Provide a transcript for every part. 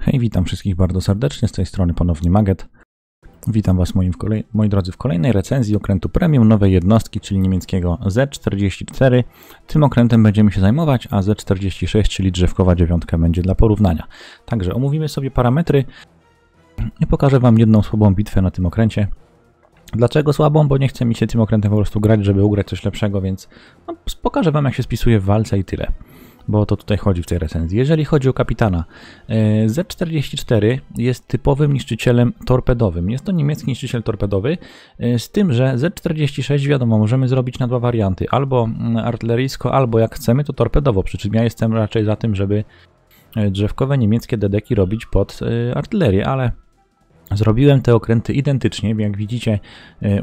Hej, witam wszystkich bardzo serdecznie, z tej strony ponownie Maget. Witam Was moim kolej... moi drodzy w kolejnej recenzji okrętu premium nowej jednostki, czyli niemieckiego Z44. Tym okrętem będziemy się zajmować, a Z46, czyli drzewkowa dziewiątka będzie dla porównania. Także omówimy sobie parametry i pokażę Wam jedną słabą bitwę na tym okręcie. Dlaczego słabą? Bo nie chce mi się tym okrętem po prostu grać, żeby ugrać coś lepszego, więc no, pokażę Wam jak się spisuje w walce i tyle bo o to tutaj chodzi w tej recenzji. Jeżeli chodzi o kapitana, e, Z-44 jest typowym niszczycielem torpedowym. Jest to niemiecki niszczyciel torpedowy, e, z tym, że Z-46 wiadomo, możemy zrobić na dwa warianty, albo mm, artyleryjsko, albo jak chcemy, to torpedowo, przy czym ja jestem raczej za tym, żeby e, drzewkowe niemieckie dedeki robić pod artylerię, ale Zrobiłem te okręty identycznie, jak widzicie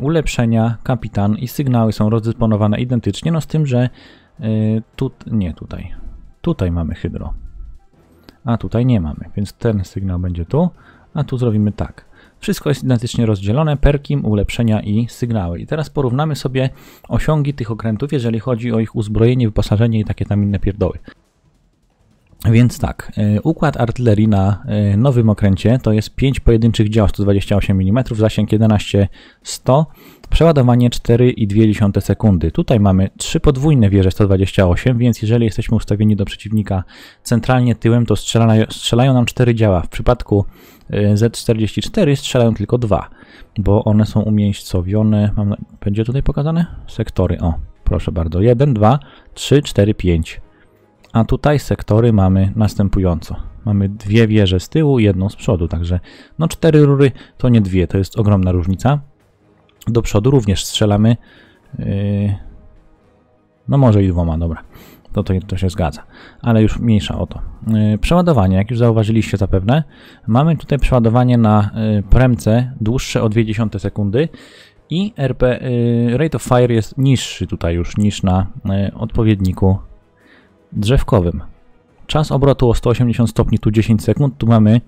ulepszenia, kapitan i sygnały są rozdysponowane identycznie, no z tym, że tu, nie tutaj, Tutaj mamy hydro. A tutaj nie mamy, więc ten sygnał będzie tu, a tu zrobimy tak. Wszystko jest identycznie rozdzielone, perkim, ulepszenia i sygnały. I teraz porównamy sobie osiągi tych okrętów, jeżeli chodzi o ich uzbrojenie, wyposażenie i takie tam inne pierdoły. Więc tak, e, układ artylerii na e, nowym okręcie to jest 5 pojedynczych dział 128 mm, zasięg 11100, przeładowanie 4,2 sekundy. Tutaj mamy 3 podwójne wieże 128, więc jeżeli jesteśmy ustawieni do przeciwnika centralnie tyłem, to strzelają, strzelają nam 4 działa. W przypadku e, Z44 strzelają tylko 2, bo one są umiejscowione, mam, będzie tutaj pokazane? Sektory, o, proszę bardzo, 1, 2, 3, 4, 5. A tutaj sektory mamy następująco. Mamy dwie wieże z tyłu, jedną z przodu, także no cztery rury to nie dwie, to jest ogromna różnica. Do przodu również strzelamy, yy, no może i dwoma, dobra, to, to, to się zgadza, ale już mniejsza o to. Yy, przeładowanie, jak już zauważyliście zapewne, mamy tutaj przeładowanie na yy, premce dłuższe o 0,2 sekundy, i RP, yy, rate of fire jest niższy tutaj już niż na yy, odpowiedniku drzewkowym. Czas obrotu o 180 stopni, tu 10 sekund, tu mamy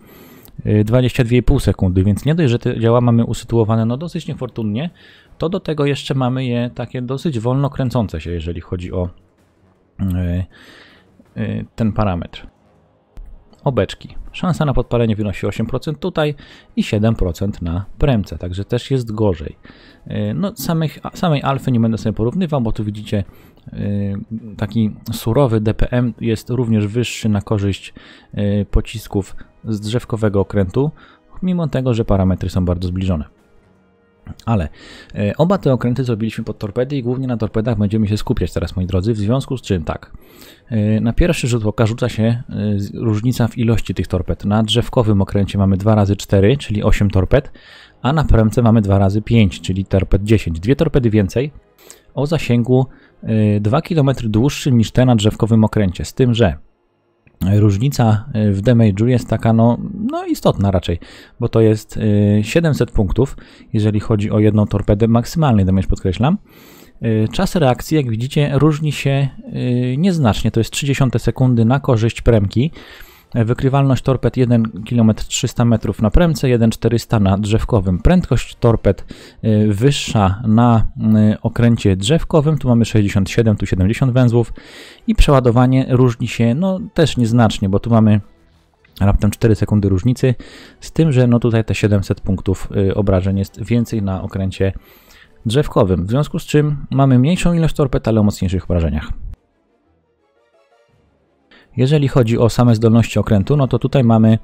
22,5 y, sekundy, więc nie dość, że te działa mamy usytuowane no dosyć niefortunnie, to do tego jeszcze mamy je takie dosyć wolno kręcące się, jeżeli chodzi o y, y, ten parametr obeczki. Szansa na podpalenie wynosi 8% tutaj i 7% na premce, także też jest gorzej. Y, no, samych, samej alfy nie będę sobie porównywał, bo tu widzicie y, taki surowy DPM jest również wyższy na korzyść y, pocisków z drzewkowego okrętu, mimo tego, że parametry są bardzo zbliżone. Ale e, oba te okręty zrobiliśmy pod torpedy i głównie na torpedach będziemy się skupiać teraz, moi drodzy, w związku z czym tak. E, na pierwszy rzut oka rzuca się e, różnica w ilości tych torped. Na drzewkowym okręcie mamy 2 razy 4, czyli 8 torped, a na premce mamy 2 razy 5, czyli torped 10. Dwie torpedy więcej o zasięgu 2 km dłuższym niż te na drzewkowym okręcie, z tym, że różnica w damage'u jest taka no no istotna raczej, bo to jest 700 y, punktów, jeżeli chodzi o jedną torpedę, maksymalnie damage podkreślam. Y, czas reakcji, jak widzicie, różni się y, nieznacznie, to jest 30 sekundy na korzyść premki. Wykrywalność torped 1 km 300 metrów na premce, 1,400 na drzewkowym. Prędkość torped wyższa na okręcie drzewkowym, tu mamy 67, tu 70 węzłów i przeładowanie różni się no też nieznacznie, bo tu mamy raptem 4 sekundy różnicy, z tym, że no tutaj te 700 punktów y, obrażeń jest więcej na okręcie drzewkowym, w związku z czym mamy mniejszą ilość torped, ale o mocniejszych obrażeniach. Jeżeli chodzi o same zdolności okrętu, no to tutaj mamy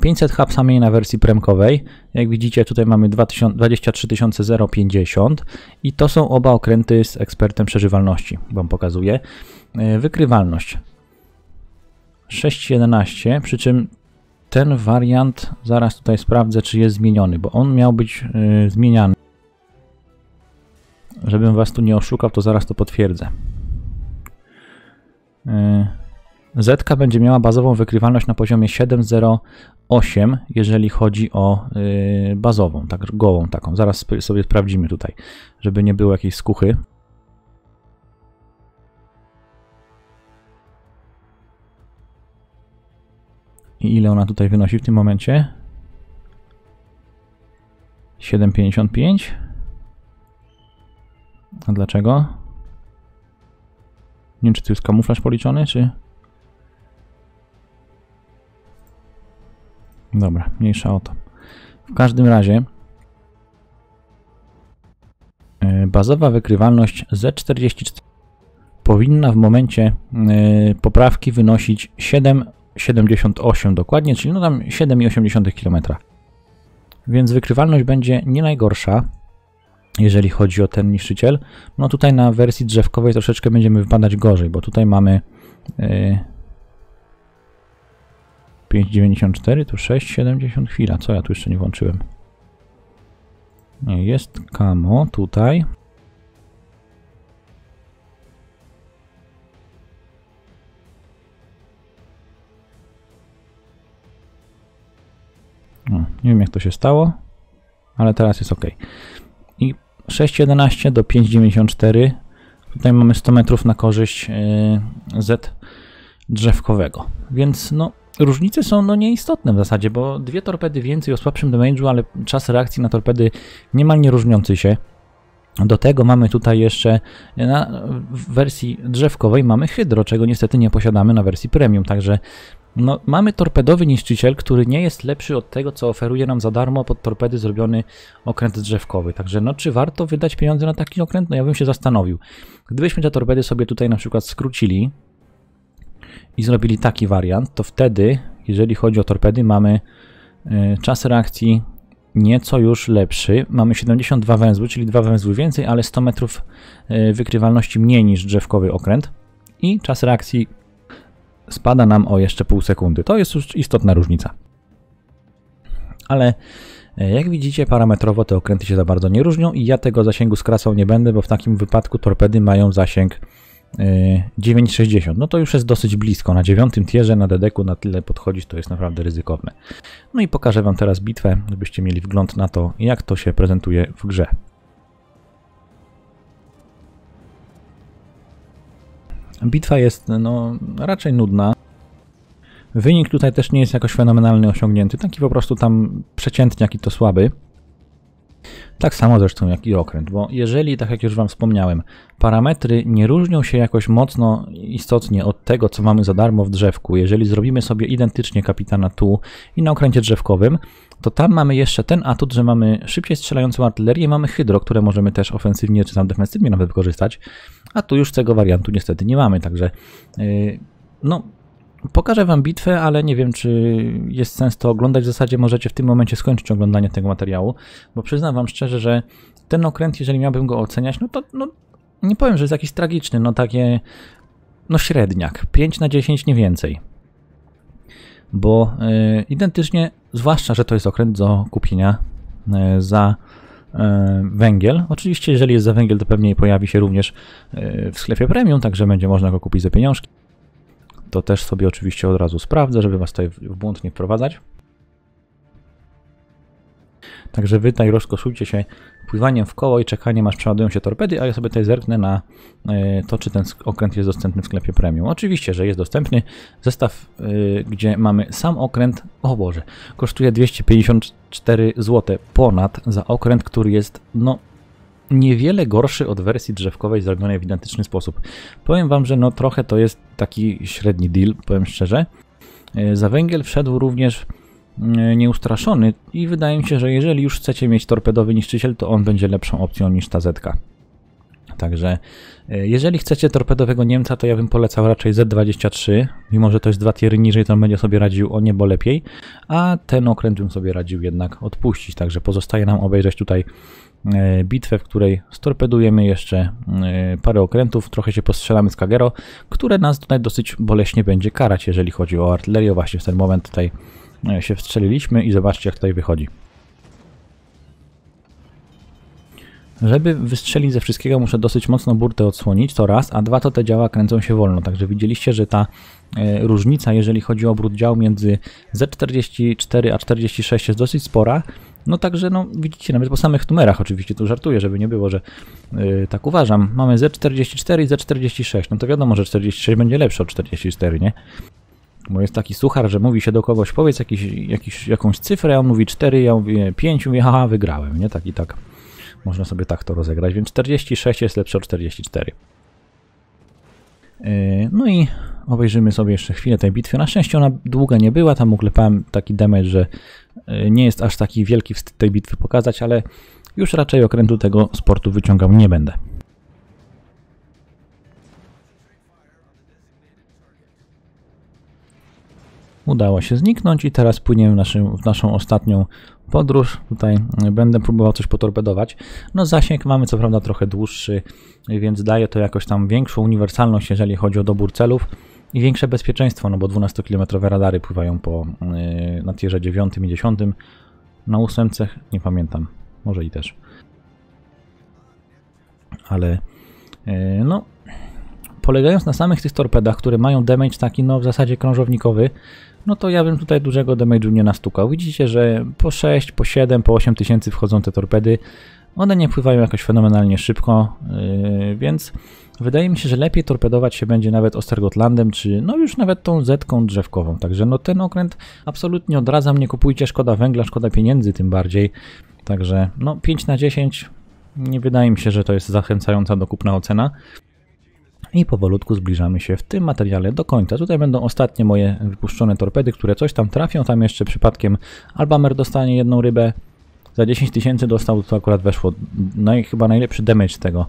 500 hubs samej na wersji premkowej. Jak widzicie tutaj mamy 23050 i to są oba okręty z ekspertem przeżywalności, Wam pokazuję. Y, wykrywalność. 6.11, przy czym ten wariant, zaraz tutaj sprawdzę, czy jest zmieniony, bo on miał być yy, zmieniany. Żebym was tu nie oszukał, to zaraz to potwierdzę. Yy, Zetka będzie miała bazową wykrywalność na poziomie 7.08, jeżeli chodzi o yy, bazową, tak gołą taką. Zaraz sobie sprawdzimy tutaj, żeby nie było jakiejś skuchy. I ile ona tutaj wynosi w tym momencie? 7,55. A dlaczego? Nie wiem, czy tu jest kamuflaż policzony, czy... Dobra, mniejsza o to. W każdym razie e, bazowa wykrywalność Z44 powinna w momencie e, poprawki wynosić 7 78 dokładnie, czyli no tam 7,8 km. Więc wykrywalność będzie nie najgorsza, jeżeli chodzi o ten niszczyciel. No tutaj na wersji drzewkowej troszeczkę będziemy wypadać gorzej, bo tutaj mamy yy, 5,94, tu 6,70 chwila. Co ja tu jeszcze nie włączyłem? Jest kamo tutaj. Nie wiem jak to się stało, ale teraz jest ok. I 6.11 do 5.94. Tutaj mamy 100 metrów na korzyść e, Z drzewkowego. Więc no, różnice są no nieistotne w zasadzie, bo dwie torpedy więcej o słabszym damage'u, ale czas reakcji na torpedy niemal nie różniący się. Do tego mamy tutaj jeszcze e, na wersji drzewkowej mamy hydro, czego niestety nie posiadamy na wersji premium, także no, mamy torpedowy niszczyciel, który nie jest lepszy od tego, co oferuje nam za darmo pod torpedy zrobiony okręt drzewkowy. Także no, czy warto wydać pieniądze na taki okręt? No ja bym się zastanowił. Gdybyśmy te torpedy sobie tutaj na przykład skrócili i zrobili taki wariant, to wtedy, jeżeli chodzi o torpedy, mamy e, czas reakcji nieco już lepszy. Mamy 72 węzły, czyli dwa węzły więcej, ale 100 metrów e, wykrywalności mniej niż drzewkowy okręt. I czas reakcji spada nam o jeszcze pół sekundy. To jest już istotna różnica. Ale e, jak widzicie, parametrowo te okręty się za bardzo nie różnią i ja tego zasięgu skracał nie będę, bo w takim wypadku torpedy mają zasięg 9,60. E, no to już jest dosyć blisko. Na dziewiątym tierze na dedeku na tyle podchodzić to jest naprawdę ryzykowne. No i pokażę Wam teraz bitwę, żebyście mieli wgląd na to, jak to się prezentuje w grze. Bitwa jest no, raczej nudna. Wynik tutaj też nie jest jakoś fenomenalny osiągnięty, taki po prostu tam przeciętniak i to słaby. Tak samo zresztą jak i okręt, bo jeżeli, tak jak już Wam wspomniałem, parametry nie różnią się jakoś mocno istotnie od tego, co mamy za darmo w drzewku, jeżeli zrobimy sobie identycznie kapitana tu i na okręcie drzewkowym, to tam mamy jeszcze ten atut, że mamy szybciej strzelającą artylerię, mamy hydro, które możemy też ofensywnie czy tam defensywnie nawet wykorzystać, a tu już tego wariantu niestety nie mamy, także y, no Pokażę wam bitwę, ale nie wiem, czy jest sens to oglądać. W zasadzie możecie w tym momencie skończyć oglądanie tego materiału, bo przyznam wam szczerze, że ten okręt, jeżeli miałbym go oceniać, no to no, nie powiem, że jest jakiś tragiczny, no takie no średniak, 5 na 10, nie więcej. Bo y, identycznie, zwłaszcza, że to jest okręt do kupienia y, za E, węgiel. Oczywiście, jeżeli jest za węgiel, to pewnie pojawi się również e, w sklepie premium, także będzie można go kupić za pieniążki. To też sobie oczywiście od razu sprawdzę, żeby Was tutaj w błąd nie wprowadzać. Także wy tutaj rozkoszujcie się pływaniem w koło i czekaniem aż przeładują się torpedy, a ja sobie tutaj zerknę na e, to, czy ten okręt jest dostępny w sklepie premium. Oczywiście, że jest dostępny. Zestaw, e, gdzie mamy sam okręt, o Boże, kosztuje 254 zł ponad za okręt, który jest, no, niewiele gorszy od wersji drzewkowej zrobionej w identyczny sposób. Powiem wam, że no trochę to jest taki średni deal, powiem szczerze. E, za węgiel wszedł również E, nieustraszony i wydaje mi się, że jeżeli już chcecie mieć torpedowy niszczyciel, to on będzie lepszą opcją niż ta Zetka. Także e, jeżeli chcecie torpedowego Niemca, to ja bym polecał raczej Z23, mimo że to jest dwa tiery niżej, to on będzie sobie radził o niebo lepiej, a ten okręt bym sobie radził jednak odpuścić, także pozostaje nam obejrzeć tutaj e, bitwę, w której storpedujemy jeszcze parę okrętów, trochę się postrzelamy z Kagero, które nas tutaj dosyć boleśnie będzie karać, jeżeli chodzi o artylerię, właśnie w ten moment tutaj E, się wstrzeliliśmy i zobaczcie jak tutaj wychodzi. Żeby wystrzelić ze wszystkiego muszę dosyć mocno burtę odsłonić, to raz, a dwa to te działa kręcą się wolno. Także widzieliście, że ta e, różnica, jeżeli chodzi o obrót dział między Z44 a 46 jest dosyć spora. No także, no widzicie, nawet po samych numerach oczywiście tu żartuję, żeby nie było, że yy, tak uważam. Mamy Z44 i Z46, no to wiadomo, że 46 będzie lepsze od 44, nie? Bo jest taki suchar, że mówi się do kogoś, powiedz jakiś, jakiś, jakąś cyfrę, on mówi 4, ja mówię 5, mówię, haha, wygrałem, nie? Tak i tak. Można sobie tak to rozegrać, więc 46 jest lepsze od 44. Yy, no i obejrzymy sobie jeszcze chwilę tej bitwy. Na szczęście ona długa nie była, tam uklepałem taki damage, że yy, nie jest aż taki wielki wstyd tej bitwy pokazać, ale już raczej okrętu tego sportu wyciągał nie będę. udało się zniknąć i teraz płyniemy w, naszym, w naszą ostatnią podróż. Tutaj e, będę próbował coś potorpedować. No zasięg mamy co prawda trochę dłuższy, więc daje to jakoś tam większą uniwersalność, jeżeli chodzi o dobór celów i większe bezpieczeństwo, no bo 12-kilometrowe radary pływają po, yy, na tierze 9 i 10. Na 8 nie pamiętam, może i też. Ale yy, no, polegając na samych tych torpedach, które mają damage taki no w zasadzie krążownikowy, no to ja bym tutaj dużego damage'u nie nastukał. Widzicie, że po 6, po 7, po 8 tysięcy wchodzą te torpedy. One nie pływają jakoś fenomenalnie szybko, yy, więc wydaje mi się, że lepiej torpedować się będzie nawet Ostergotlandem, czy no już nawet tą zetką drzewkową. Także no ten okręt absolutnie odradzam, nie kupujcie, szkoda węgla, szkoda pieniędzy tym bardziej. Także no 5 na 10 nie wydaje mi się, że to jest zachęcająca do kupna ocena i powolutku zbliżamy się w tym materiale do końca. Tutaj będą ostatnie moje wypuszczone torpedy, które coś tam trafią, tam jeszcze przypadkiem Albamer dostanie jedną rybę, za 10 tysięcy dostał, to akurat weszło no i chyba najlepszy damage tego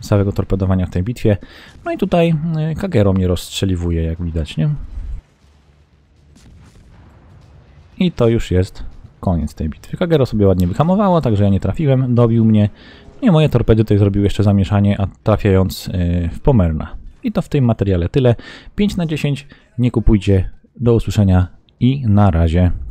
całego torpedowania w tej bitwie. No i tutaj y, Kagero mnie rozstrzeliwuje, jak widać, nie? I to już jest koniec tej bitwy. Kagero sobie ładnie wyhamowało, także ja nie trafiłem, dobił mnie, nie, moje torpedy tutaj zrobiły jeszcze zamieszanie, a trafiając y, w Pomerna. I to w tym materiale tyle. 5 na 10. Nie kupujcie. Do usłyszenia i na razie.